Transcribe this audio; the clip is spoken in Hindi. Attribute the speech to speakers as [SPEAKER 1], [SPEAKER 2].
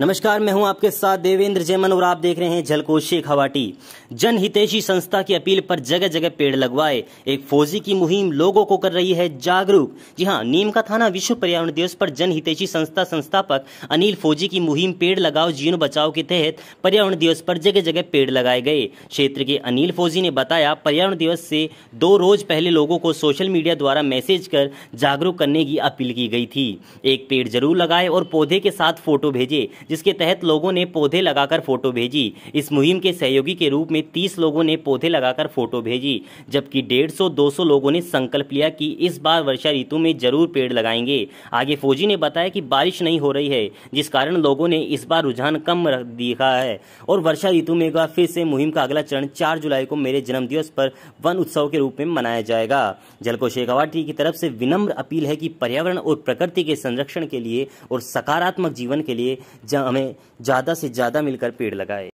[SPEAKER 1] नमस्कार मैं हूं आपके साथ देवेंद्र जयमन और आप देख रहे हैं जलकोशी खवाटी जनहितेशी संस्था की अपील पर जगह जगह पेड़ लगवाए एक फौजी की मुहिम लोगों को कर रही है जागरूक जी हां नीम का थाना विश्व पर्यावरण दिवस पर जनहितेशी संस्था संस्थापक अनिल फौजी की मुहिम पेड़ लगाओ जीवन बचाओ के तहत पर्यावरण दिवस पर जगह जगह पेड़ लगाए गए क्षेत्र के अनिल फौजी ने बताया पर्यावरण दिवस से दो रोज पहले लोगों को सोशल मीडिया द्वारा मैसेज कर जागरूक करने की अपील की गई थी एक पेड़ जरूर लगाए और पौधे के साथ फोटो भेजे जिसके तहत लोगों ने पौधे लगाकर फोटो भेजी इस मुहिम के सहयोगी के रूप में तीस लोगों ने पौधे लगाकर फोटो भेजी जबकि डेढ़ सौ दो सौ लोगों ने संकल्प लिया कि इस बार वर्षा ऋतु में जरूर पेड़ लगाएंगे आगे फौजी ने बताया कि बारिश नहीं हो रही है जिस कारण लोगों ने इस बार रुझान कम दिखा है और वर्षा ऋतु में एक फिर से मुहिम का अगला चरण चार जुलाई को मेरे जन्म पर वन उत्सव के रूप में मनाया जाएगा जलको शेखावाटी की तरफ से विनम्र अपील है कि पर्यावरण और प्रकृति के संरक्षण के लिए और सकारात्मक जीवन के लिए हमें ज़्यादा से ज़्यादा मिलकर पेड़ लगाए